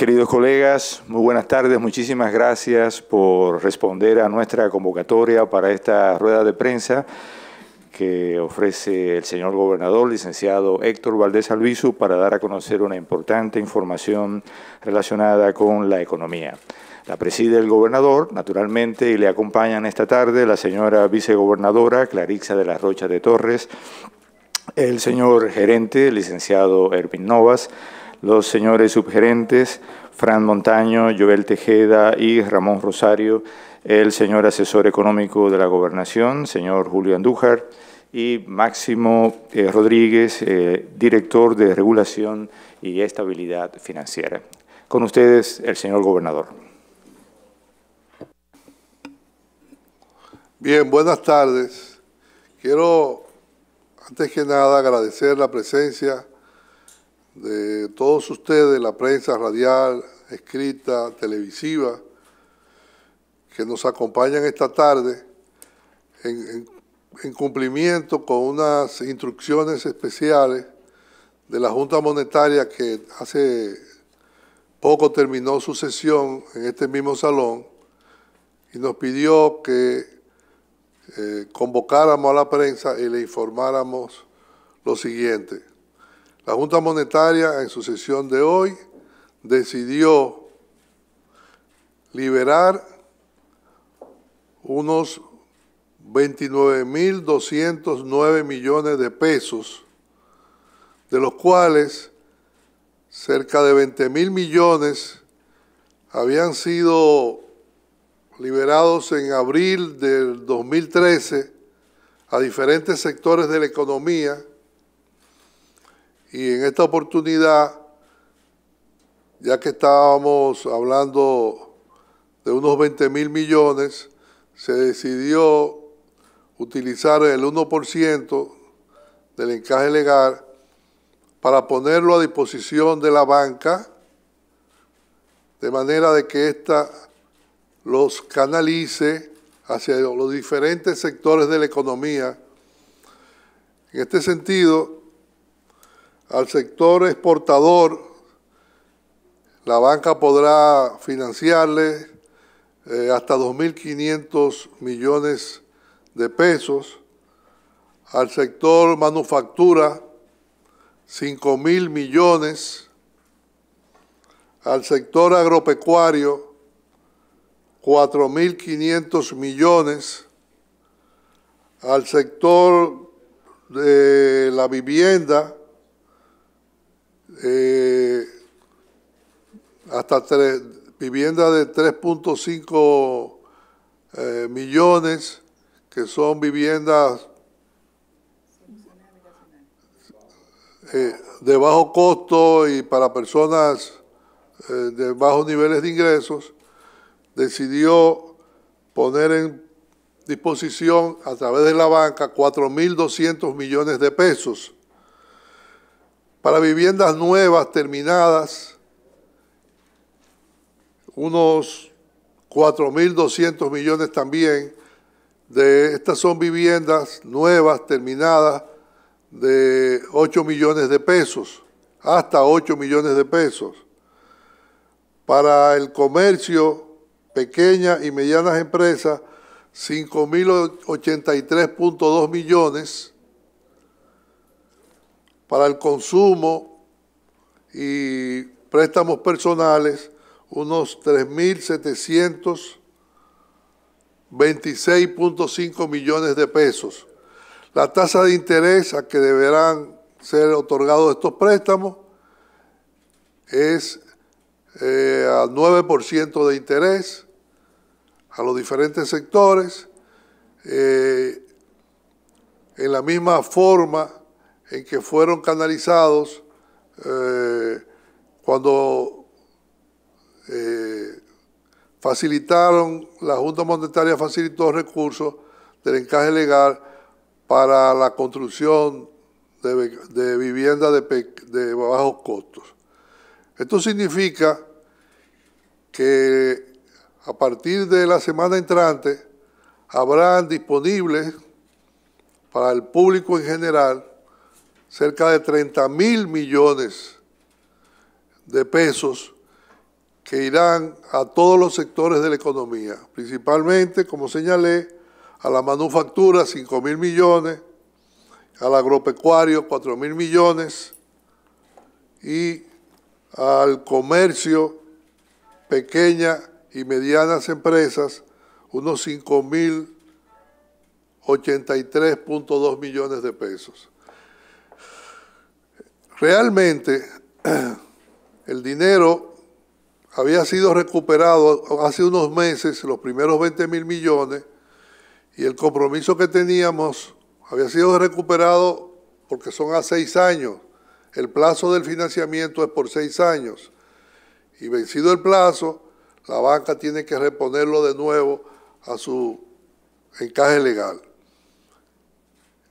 queridos colegas, muy buenas tardes. Muchísimas gracias por responder a nuestra convocatoria para esta rueda de prensa que ofrece el señor gobernador, licenciado Héctor Valdés Albizu, para dar a conocer una importante información relacionada con la economía. La preside el gobernador, naturalmente, y le acompañan esta tarde la señora vicegobernadora Clarixa de las Rochas de Torres, el señor gerente, licenciado Ervin Novas, los señores subgerentes Fran Montaño, Joel Tejeda y Ramón Rosario, el señor asesor económico de la gobernación, señor Julio Andújar, y Máximo eh, Rodríguez, eh, director de Regulación y Estabilidad Financiera. Con ustedes, el señor gobernador. Bien, buenas tardes. Quiero, antes que nada, agradecer la presencia de todos ustedes, la prensa radial, escrita, televisiva, que nos acompañan esta tarde en, cumplimiento con unas instrucciones especiales de la Junta Monetaria que hace poco terminó su sesión en este mismo salón y nos pidió que eh, convocáramos a la prensa y le informáramos lo siguiente. La Junta Monetaria en su sesión de hoy decidió liberar unos 29.209 millones de pesos, de los cuales cerca de 20.000 millones habían sido liberados en abril del 2013 a diferentes sectores de la economía y en esta oportunidad, ya que estábamos hablando de unos 20 mil millones, se decidió utilizar el 1% del encaje legal para ponerlo a disposición de la banca, de manera de que ésta los canalice hacia los diferentes sectores de la economía. En este sentido, al sector exportador, la banca podrá financiarle eh, hasta 2.500 millones de pesos, al sector manufactura 5.000 millones, al sector agropecuario 4.500 millones, al sector de la vivienda eh, hasta tres, viviendas de 3.5 eh, millones, que son viviendas eh, de bajo costo y para personas de bajos niveles de ingresos, decidió poner en disposición a través de la banca 4.200 millones de pesos para viviendas nuevas terminadas, unos 4.200 millones también. De estas son viviendas nuevas terminadas de 8 millones de pesos, hasta 8 millones de pesos. Para el comercio, pequeñas y medianas empresas, 5.083.2 millones para el consumo y préstamos personales unos 3.726.5 millones de pesos. La tasa de interés a que deberán ser otorgados estos préstamos es eh, al 9% de interés a los diferentes sectores. Eh, en la misma forma, en que fueron canalizados eh, cuando eh, facilitaron, la Junta Monetaria facilitó recursos del encaje legal para la construcción de, viviendas de, de bajos costos. Esto significa que a partir de la semana entrante habrán disponibles para el público en general cerca de 30 mil millones de pesos que irán a todos los sectores de la economía, principalmente, como señalé, a la manufactura, 5 mil millones, al agropecuario, 4 mil millones, y al comercio, pequeñas y medianas empresas, unos 5 mil 83.2 millones de pesos. Realmente, el dinero había sido recuperado hace unos meses, los primeros 20 mil millones, y el compromiso que teníamos había sido recuperado porque son a seis años. El plazo del financiamiento es por seis años. Y vencido el plazo, la banca tiene que reponerlo de nuevo a su encaje legal.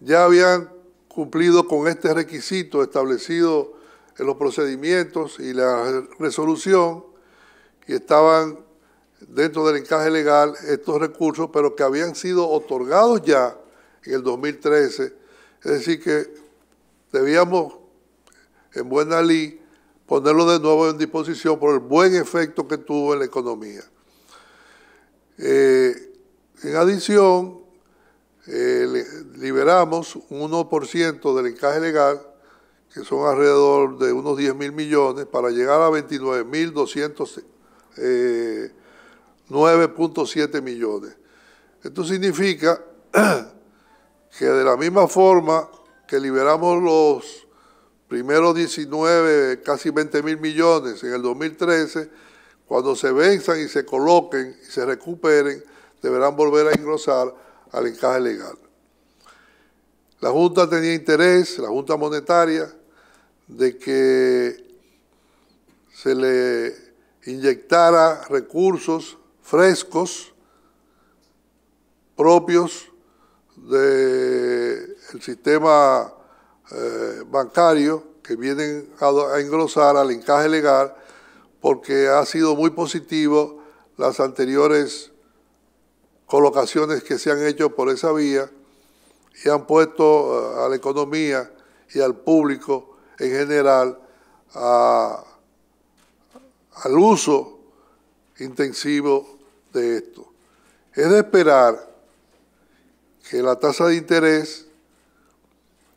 Ya habían cumplido con este requisito establecido en los procedimientos y la resolución y estaban dentro del encaje legal estos recursos, pero que habían sido otorgados ya en el 2013. Es decir, que debíamos, en buena ley, ponerlo de nuevo en disposición por el buen efecto que tuvo en la economía. Eh, en adición, eh, liberamos un 1% del encaje legal, que son alrededor de unos 10 mil millones, para llegar a 29.209.7 eh, millones. Esto significa que de la misma forma que liberamos los primeros 19, casi 20 mil millones en el 2013, cuando se venzan y se coloquen y se recuperen, deberán volver a engrosar al encaje legal. La Junta tenía interés, la Junta Monetaria, de que se le inyectara recursos frescos propios del sistema eh, bancario que vienen a engrosar al encaje legal porque ha sido muy positivo las anteriores colocaciones que se han hecho por esa vía y han puesto eh, a la economía y al público en general al uso intensivo de esto. Es de esperar que la tasa de interés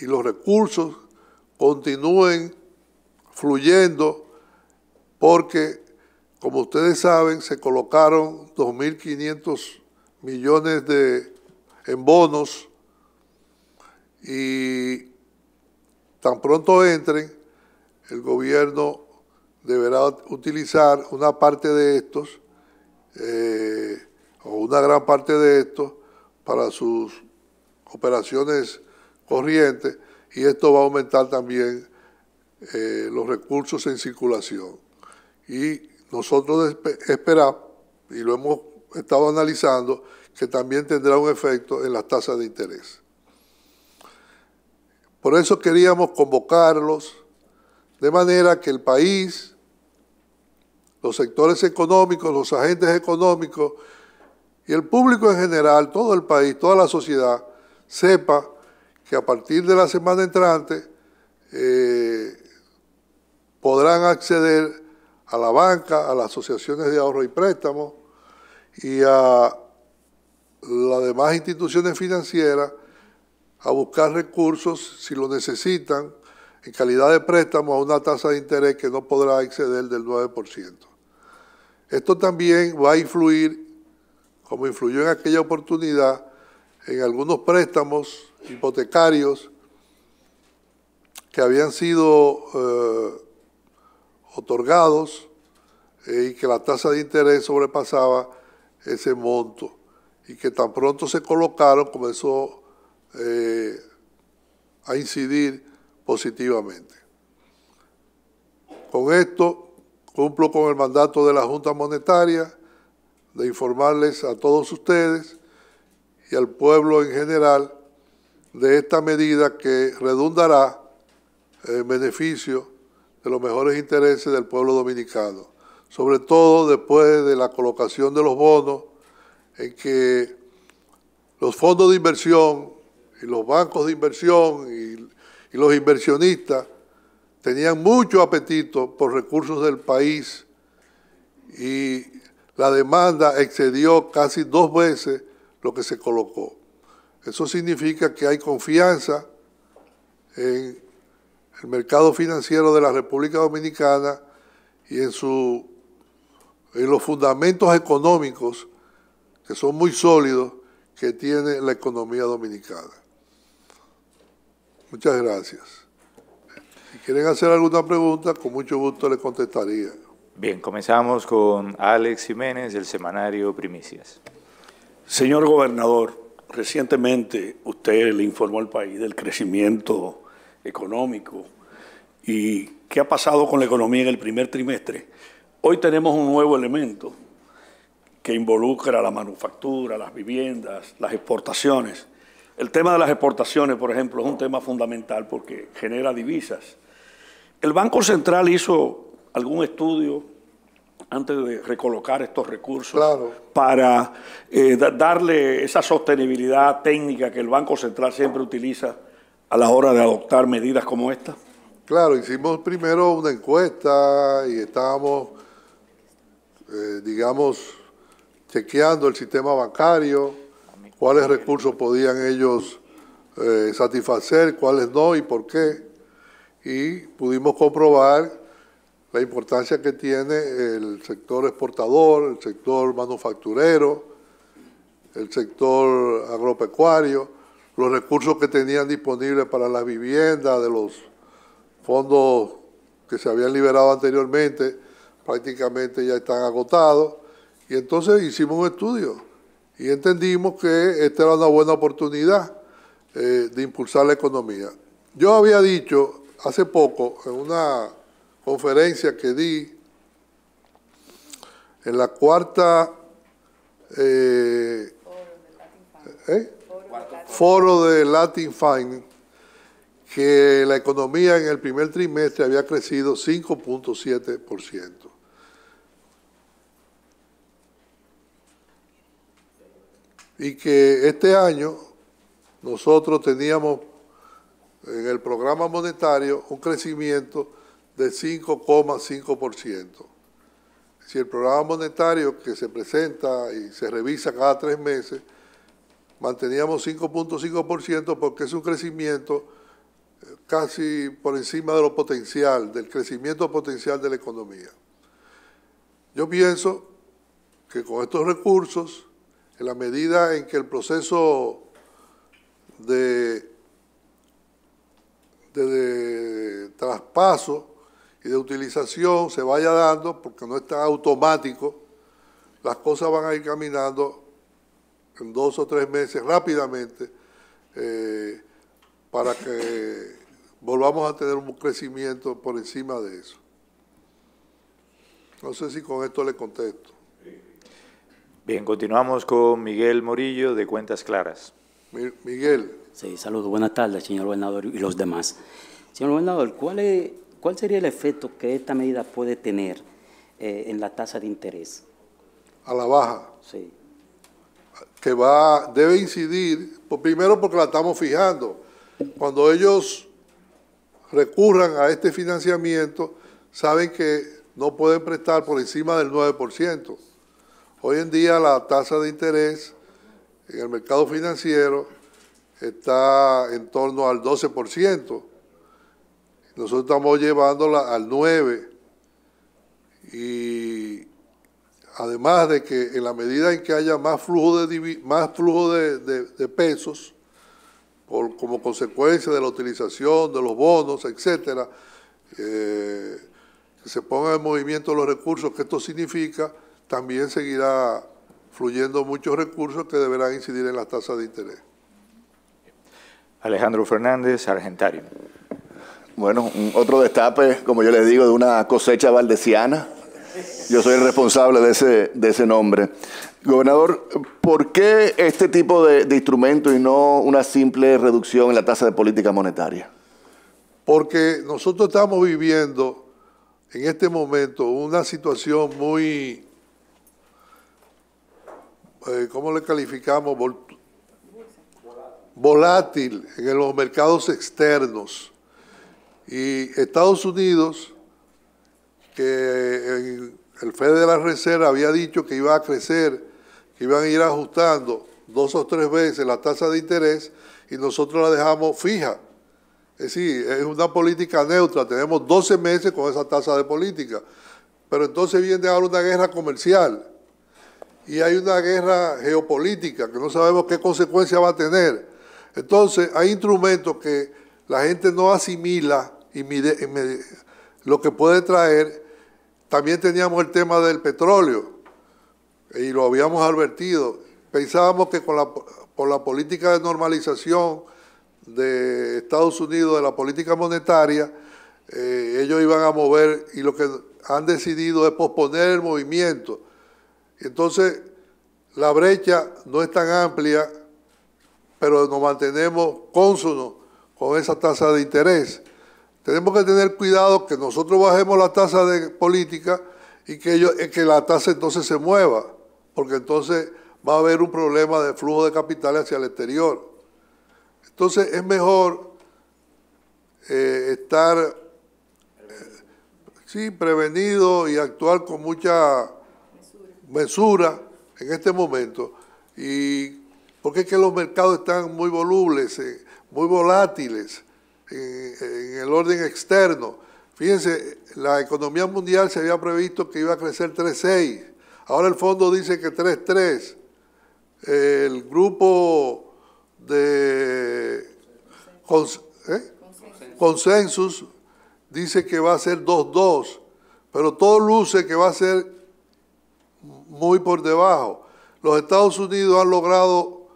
y los recursos continúen fluyendo porque, como ustedes saben, se colocaron 2.500 millones de, en bonos y tan pronto entren, el gobierno deberá utilizar una parte de estos eh, o una gran parte de estos para sus operaciones corrientes y esto va a aumentar también eh, los recursos en circulación. Y nosotros esperamos, y lo hemos estado analizando que también tendrá un efecto en las tasas de interés. Por eso queríamos convocarlos de manera que el país, los sectores económicos, los agentes económicos y el público en general, todo el país, toda la sociedad, sepa que a partir de la semana entrante eh, podrán acceder a la banca, a las asociaciones de ahorro y préstamo, y a las demás instituciones financieras a buscar recursos si lo necesitan en calidad de préstamo a una tasa de interés que no podrá exceder del 9%. Esto también va a influir, como influyó en aquella oportunidad, en algunos préstamos hipotecarios que habían sido eh, otorgados eh, y que la tasa de interés sobrepasaba ese monto y que tan pronto se colocaron comenzó eh, a incidir positivamente. Con esto cumplo con el mandato de la Junta Monetaria de informarles a todos ustedes y al pueblo en general de esta medida que redundará en beneficio de los mejores intereses del pueblo dominicano sobre todo después de la colocación de los bonos, en que los fondos de inversión y los bancos de inversión y, los inversionistas tenían mucho apetito por recursos del país y la demanda excedió casi dos veces lo que se colocó. Eso significa que hay confianza en el mercado financiero de la República Dominicana y en su ...y los fundamentos económicos que son muy sólidos que tiene la economía dominicana. Muchas gracias. Si quieren hacer alguna pregunta, con mucho gusto les contestaría. Bien, comenzamos con Alex Jiménez del semanario Primicias. Señor gobernador, recientemente usted le informó al país del crecimiento económico y qué ha pasado con la economía en el primer trimestre. Hoy tenemos un nuevo elemento que involucra la manufactura, las viviendas, las exportaciones. El tema de las exportaciones, por ejemplo, es un tema fundamental porque genera divisas. El Banco Central hizo algún estudio antes de recolocar estos recursos para eh, darle esa sostenibilidad técnica que el Banco Central siempre utiliza a la hora de adoptar medidas como esta? Claro, hicimos primero una encuesta y estábamos eh, digamos, chequeando el sistema bancario, cuáles recursos podían ellos eh, satisfacer, cuáles no y por qué. Y pudimos comprobar la importancia que tiene el sector exportador, el sector manufacturero, el sector agropecuario, los recursos que tenían disponibles para las viviendas, de los fondos que se habían liberado anteriormente, prácticamente ya están agotados. Y entonces hicimos un estudio y entendimos que esta era una buena oportunidad eh, de impulsar la economía. Yo había dicho hace poco en una conferencia que di en la cuarta eh, ¿eh? foro de Latin Fine que la economía en el primer trimestre había crecido 5.7%. y que este año nosotros teníamos en el programa monetario un crecimiento de 5,5%. Si el programa monetario que se presenta y se revisa cada tres meses, manteníamos 5.5% porque es un crecimiento eh, casi por encima de lo potencial, del crecimiento potencial de la economía. Yo pienso que con estos recursos en la medida en que el proceso de, de, traspaso y de utilización se vaya dando, porque no está automático, las cosas van a ir caminando en dos o tres meses rápidamente eh, para que volvamos a tener un crecimiento por encima de eso. No sé si con esto le contesto. Bien, continuamos con Miguel Morillo de Cuentas Claras. Miguel. Sí, saludos. Buenas tardes, señor gobernador y los demás. Señor gobernador, ¿cuál, cuál sería el efecto que esta medida puede tener eh, en la tasa de interés? A la baja. Sí. Que va, debe incidir, pues, primero porque la estamos fijando. Cuando ellos recurran a este financiamiento, saben que no pueden prestar por encima del 9%. Hoy en día la tasa de interés en el mercado financiero está en torno al 12%. Nosotros estamos llevándola al 9%. Y además de que en la medida en que haya más flujo de, más flujo de, pesos, como consecuencia de la utilización de los bonos, etcétera, eh, se pongan en movimiento los recursos, que esto significa también seguirá fluyendo muchos recursos que deberán incidir en las tasas de interés. Alejandro Fernández, Argentario. Bueno, otro destape, como yo les digo, de una cosecha valdeciana. Yo soy el responsable de ese, de ese nombre. Gobernador, ¿por qué este tipo de, de instrumento y no una simple reducción en la tasa de política monetaria? Porque nosotros estamos viviendo en este momento una situación muy eh, ¿cómo le calificamos? volátil en los mercados externos. Y Estados Unidos, que el Fed de la Reserva había dicho que iba a crecer, que iban a ir ajustando dos o tres veces la tasa de interés y nosotros la dejamos fija. Es decir, es una política neutra, tenemos 12 meses con esa tasa de política. Pero entonces viene ahora una guerra comercial y hay una guerra geopolítica que no sabemos qué consecuencia va a tener. Entonces, hay instrumentos que la gente no asimila y mide, lo que puede traer. También teníamos el tema del petróleo y lo habíamos advertido. Pensábamos que con la, por la política de normalización de Estados Unidos, de la política monetaria, eh, ellos iban a mover y lo que han decidido es posponer el movimiento entonces, la brecha no es tan amplia, pero nos mantenemos cónsonos con esa tasa de interés. Tenemos que tener cuidado que nosotros bajemos la tasa de política y que, eh, que la tasa entonces se mueva, porque entonces va a haber un problema de flujo de capitales hacia el exterior. Entonces es mejor eh, estar, eh, sí, prevenido y actuar con mucha mesura en este momento, y porque es que los mercados están muy volubles, eh, muy volátiles en, el orden externo. Fíjense, la economía mundial se había previsto que iba a crecer 3,6. Ahora el fondo dice que 3,3. El grupo de ¿eh? dice que va a ser 2,2. Pero todo luce que va a ser muy por debajo. Los Estados Unidos han logrado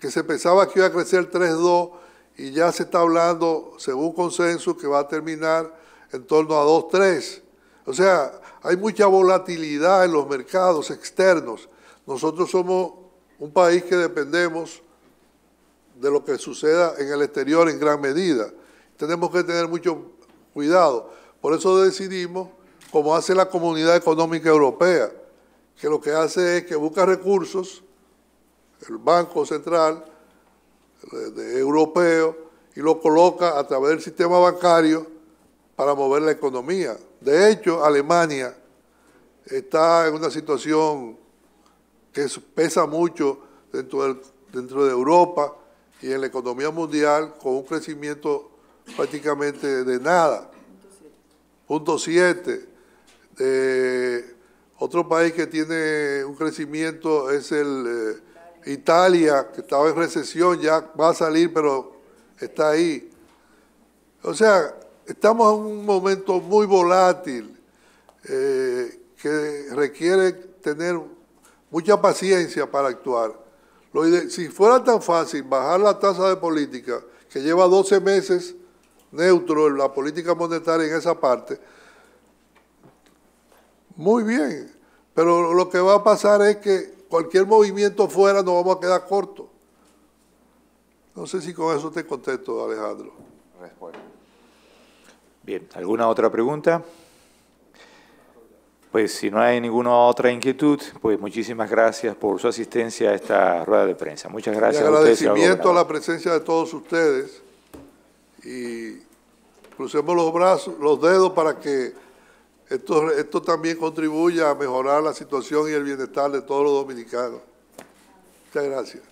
que se pensaba que iba a crecer 3.2 y ya se está hablando, según consenso, que va a terminar en torno a 2.3. O sea, hay mucha volatilidad en los mercados externos. Nosotros somos un país que dependemos de lo que suceda en el exterior en gran medida. Tenemos que tener mucho cuidado. Por eso decidimos, como hace la Comunidad Económica Europea, que lo que hace es que busca recursos, el Banco Central Europeo, y lo coloca a través del sistema bancario para mover la economía. De hecho, Alemania está en una situación que pesa mucho dentro, de Europa y en la economía mundial con un crecimiento prácticamente de nada. Punto 7. Otro país que tiene un crecimiento es el eh, Italia, que estaba en recesión, ya va a salir, pero está ahí. O sea, estamos en un momento muy volátil eh, que requiere tener mucha paciencia para actuar. si fuera tan fácil bajar la tasa de política, que lleva 12 meses neutro la política monetaria en esa parte, muy bien, pero lo que va a pasar es que cualquier movimiento fuera nos vamos a quedar cortos. No sé si con eso te contesto, Alejandro. Bien, ¿alguna otra pregunta? Pues si no hay ninguna otra inquietud, pues muchísimas gracias por su asistencia a esta rueda de prensa. Muchas gracias. Y agradecimiento a, la presencia de todos ustedes y crucemos los brazos, los dedos para que esto, también contribuye a mejorar la situación y el bienestar de todos los dominicanos. Muchas gracias.